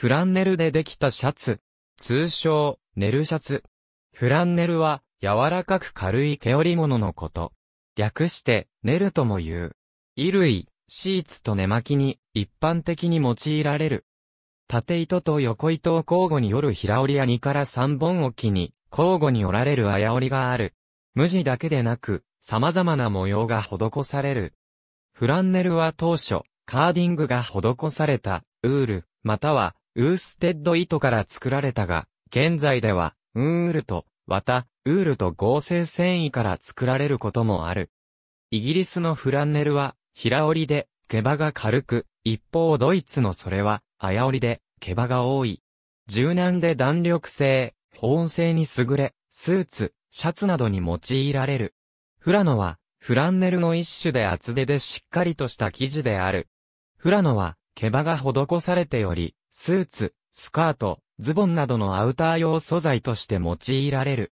フランネルでできたシャツ。通称、ネルシャツ。フランネルは、柔らかく軽い毛織物のこと。略して、ネルとも言う。衣類、シーツと寝巻きに、一般的に用いられる。縦糸と横糸を交互に折る平織りや2から3本置きに、交互に折られる綾織りがある。無地だけでなく、様々な模様が施される。フランネルは当初、カーディングが施された、ウール、またはウーステッド糸から作られたが、現在では、ウンウルと、た、ウールと合成繊維から作られることもある。イギリスのフランネルは、平織りで、毛羽が軽く、一方ドイツのそれは、綾織りで、毛羽が多い。柔軟で弾力性、保温性に優れ、スーツ、シャツなどに用いられる。フラノは、フランネルの一種で厚手でしっかりとした生地である。フラノは、毛羽が施されており、スーツ、スカート、ズボンなどのアウター用素材として用いられる。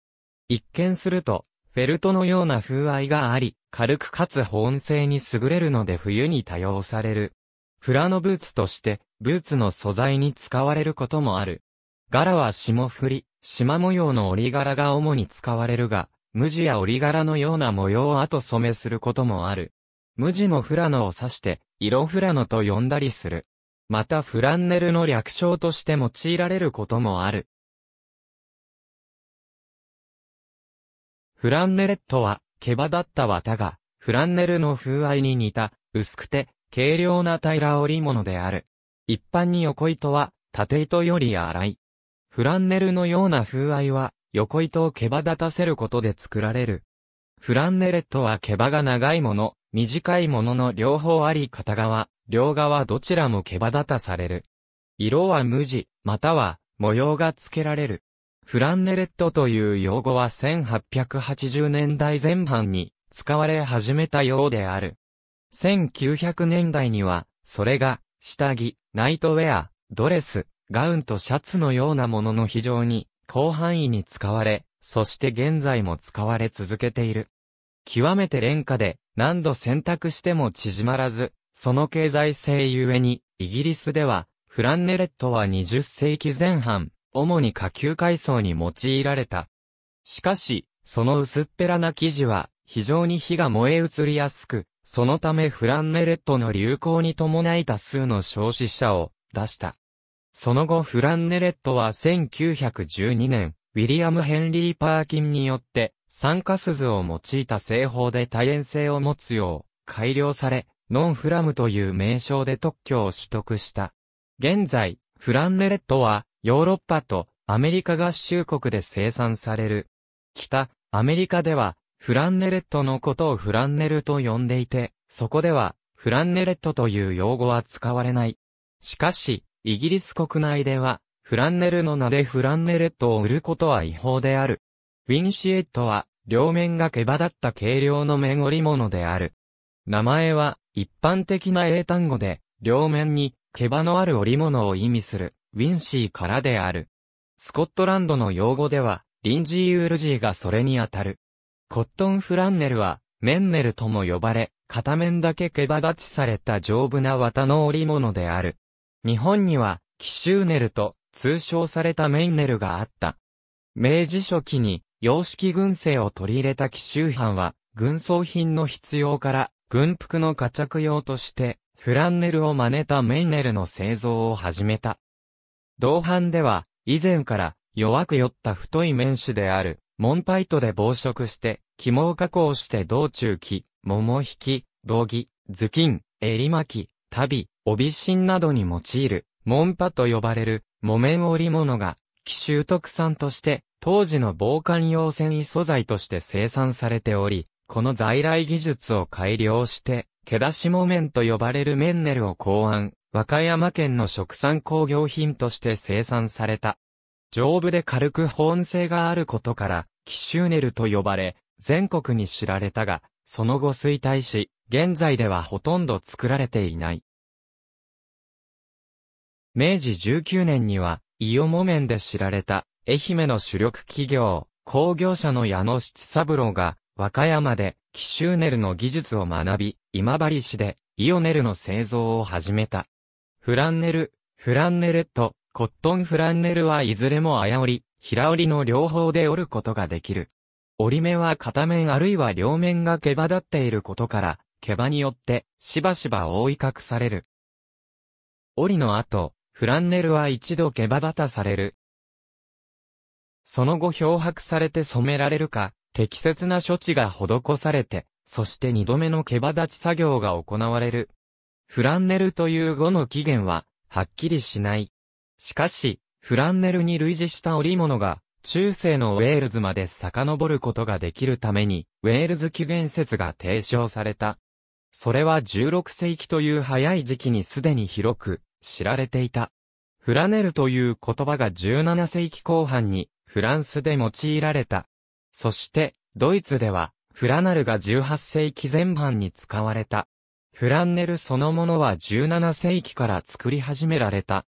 一見すると、フェルトのような風合いがあり、軽くかつ保温性に優れるので冬に多用される。フラノブーツとして、ブーツの素材に使われることもある。柄は霜降り、縞模様の折り柄が主に使われるが、無地や折り柄のような模様を後染めすることもある。無地のフラノを指して、色フラノと呼んだりする。またフランネルの略称として用いられることもある。フランネレットは、毛羽だった綿が、フランネルの風合いに似た、薄くて、軽量な平織物である。一般に横糸は、縦糸より粗い。フランネルのような風合いは、横糸を毛羽立たせることで作られる。フランネレットは毛羽が長いもの、短いものの両方あり片側、両側どちらも毛羽立たされる。色は無地、または模様が付けられる。フランネレットという用語は1880年代前半に使われ始めたようである。1900年代には、それが、下着、ナイトウェア、ドレス、ガウンとシャツのようなものの非常に広範囲に使われ、そして現在も使われ続けている。極めて廉価で何度洗濯しても縮まらず、その経済性ゆえに、イギリスでは、フランネレットは20世紀前半、主に下級階層に用いられた。しかし、その薄っぺらな生地は、非常に火が燃え移りやすく、そのためフランネレットの流行に伴い多数の消死者を出した。その後フランネレットは1912年、ウィリアム・ヘンリー・パーキンによって、酸化鈴を用いた製法で多塩性を持つよう改良され、ノンフラムという名称で特許を取得した。現在、フランネレットは、ヨーロッパとアメリカ合衆国で生産される。北、アメリカでは、フランネレットのことをフランネルと呼んでいて、そこでは、フランネレットという用語は使われない。しかし、イギリス国内では、フランネルの名でフランネレットを売ることは違法である。ウィンシエットは、両面が毛羽立った軽量の面織物である。名前は、一般的な英単語で、両面に、毛羽のある織物を意味する、ウィンシーからである。スコットランドの用語では、リンジー・ウールジーがそれにあたる。コットン・フランネルは、メンネルとも呼ばれ、片面だけ毛羽立ちされた丈夫な綿の織物である。日本には、キシューネルと通称されたメンネルがあった。明治初期に、洋式軍政を取り入れた紀州藩は、軍装品の必要から、軍服の家着用として、フランネルを真似たメイネルの製造を始めた。同伴では、以前から弱く酔った太い面種である、モンパイトで防食して、肝を加工して道中期、桃引き、道着、頭巾、襟巻き、旅、帯芯などに用いる、モンパと呼ばれる、木綿織物が、奇襲特産として、当時の防寒用繊維素材として生産されており、この在来技術を改良して、毛出しも麺と呼ばれるメンネルを考案、和歌山県の食産工業品として生産された。丈夫で軽く保温性があることから、奇襲ネルと呼ばれ、全国に知られたが、その後衰退し、現在ではほとんど作られていない。明治19年には、伊予木綿で知られた、愛媛の主力企業、工業者の矢野七三郎が、和歌山で、奇襲ネルの技術を学び、今治市で、イオネルの製造を始めた。フランネル、フランネレット、コットンフランネルはいずれも綾織り、平織りの両方で織ることができる。折り目は片面あるいは両面が毛羽立っていることから、毛羽によってしばしば覆い隠される。折りの後、フランネルは一度毛羽立たされる。その後漂白されて染められるか、適切な処置が施されて、そして二度目の毛羽立ち作業が行われる。フランネルという語の起源は、はっきりしない。しかし、フランネルに類似した織物が、中世のウェールズまで遡ることができるために、ウェールズ起源説が提唱された。それは16世紀という早い時期にすでに広く知られていた。フラネルという言葉が17世紀後半にフランスで用いられた。そして、ドイツでは、フラナルが18世紀前半に使われた。フランネルそのものは17世紀から作り始められた。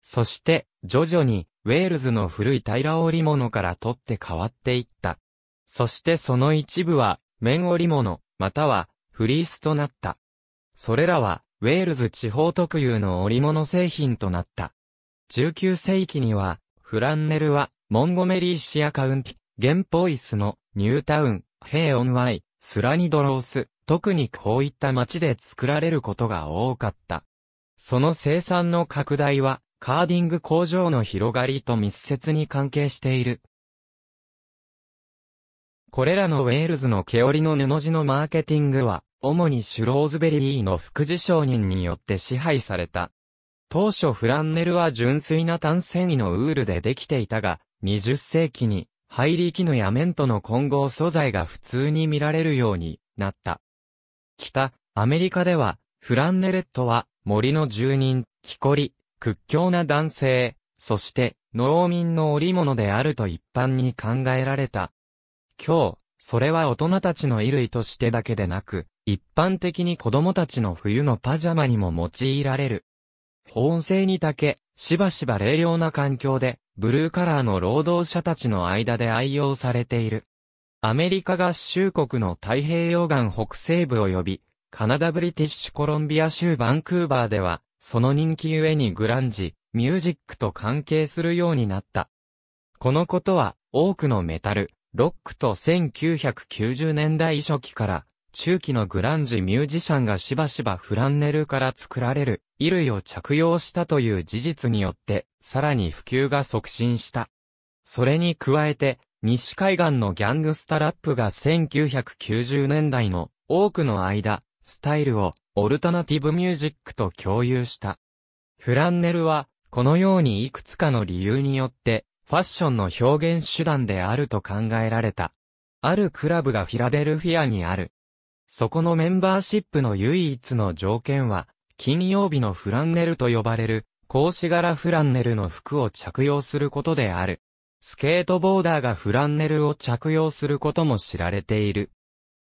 そして、徐々に、ウェールズの古い平織物から取って変わっていった。そしてその一部は、綿織物、または、フリースとなった。それらは、ウェールズ地方特有の織物製品となった。19世紀には、フランネルは、モンゴメリーシアカウンティ原ポイスの、ニュータウン、ヘイオンワイ、スラニドロース、特にこういった町で作られることが多かった。その生産の拡大は、カーディング工場の広がりと密接に関係している。これらのウェールズの毛織の布地のマーケティングは、主にシュローズベリーの副次商人によって支配された。当初フランネルは純粋な単繊維のウールでできていたが、20世紀にハイリキ絹や綿との混合素材が普通に見られるようになった。北、アメリカでは、フランネレットは、森の住人、木こり、屈強な男性、そして、農民の織物であると一般に考えられた。今日、それは大人たちの衣類としてだけでなく、一般的に子供たちの冬のパジャマにも用いられる。保温性にだけ、しばしば冷涼な環境で、ブルーカラーの労働者たちの間で愛用されている。アメリカ合衆国の太平洋岸北西部及び、カナダブリティッシュコロンビア州バンクーバーでは、その人気ゆえにグランジ、ミュージックと関係するようになった。このことは、多くのメタル、ロックと1990年代初期から、中期のグランジミュージシャンがしばしばフランネルから作られる衣類を着用したという事実によって、さらに普及が促進した。それに加えて、西海岸のギャングスタラップが1990年代の多くの間、スタイルをオルタナティブミュージックと共有した。フランネルは、このようにいくつかの理由によって、ファッションの表現手段であると考えられた。あるクラブがフィラデルフィアにある。そこのメンバーシップの唯一の条件は、金曜日のフランネルと呼ばれる、格子柄フランネルの服を着用することである。スケートボーダーがフランネルを着用することも知られている。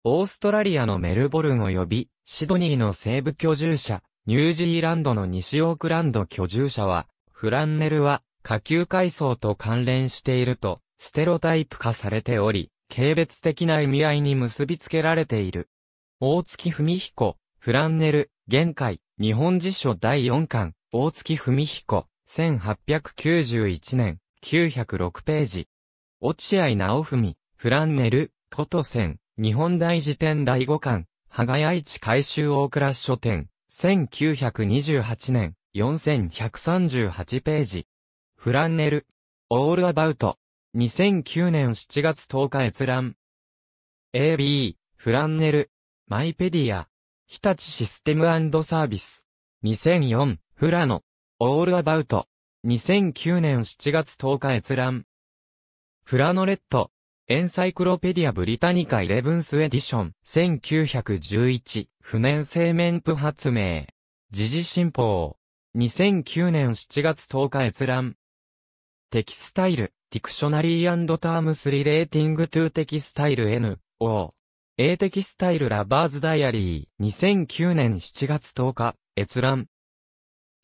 オーストラリアのメルボルン及び、シドニーの西部居住者、ニュージーランドの西オークランド居住者は、フランネルは、下級階層と関連していると、ステロタイプ化されており、軽蔑的な意味合いに結びつけられている。大月文彦、フランネル、玄海、日本辞書第4巻、大月文彦、1891年、906ページ。落合直文、フランネル、コトセン、日本大辞典第5巻、羽賀谷市改修大倉書店、1928年、4138ページ。フランネル、オールアバウト、2009年7月10日閲覧。AB、フランネル、マイペディア、日立システムサービス。2004、フラノ。オールアバウト。2009年7月10日閲覧。フラノレッド。エンサイクロペディアブリタニカイレブンスエディション。1911、不燃性面部発明。時事新報。2009年7月10日閲覧。テキスタイル、ディクショナリータームスリレーティングトゥテキスタイル N、O。英的スタイルラバーズダイアリー2009年7月10日閲覧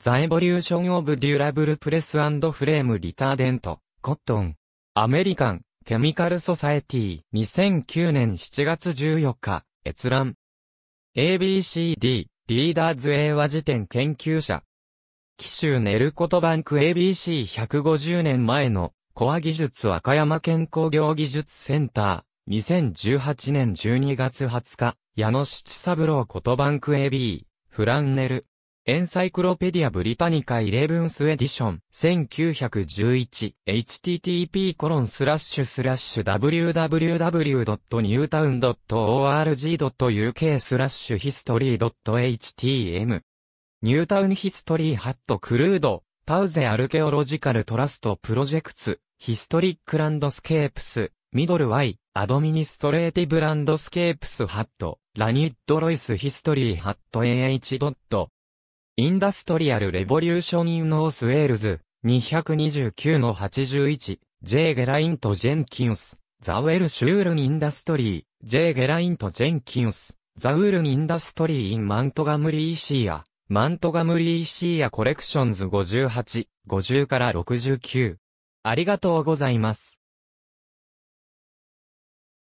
ザエボリューションオブデュラブルプレスフレームリターデント、コットン。アメリカンケミカルソサエティ2009年7月14日閲覧 ABCD リーダーズ英和辞典研究者紀州ネルコトバンク ABC150 年前のコア技術和歌山健康業技術センター2018年12月20日、矢野七三郎ことバンク AB、フランネル。エンサイクロペディアブリタニカイレブンスエディション 1911http コロンスラッシュスラッシュ www.newtown.org.uk スラッシュ history.htm ニュータウンヒストリーハットクルードタウゼアルケオロジカルトラストプロジェクツヒストリックランドスケープスミドルワイ、アドミニストレーティブランドスケープスハット、ラニッドロイスヒストリーハット ah. インダストリアルレボリューションインノースウェールズ、229の81、J ゲライント・ジェンキンス、ザウェルシュールインダストリー、J ゲライント・ジェンキンス、ザウールインダストリー・イン・マントガムリー・シーア、マントガムリー・シーアコレクションズ58、50から69。ありがとうございます。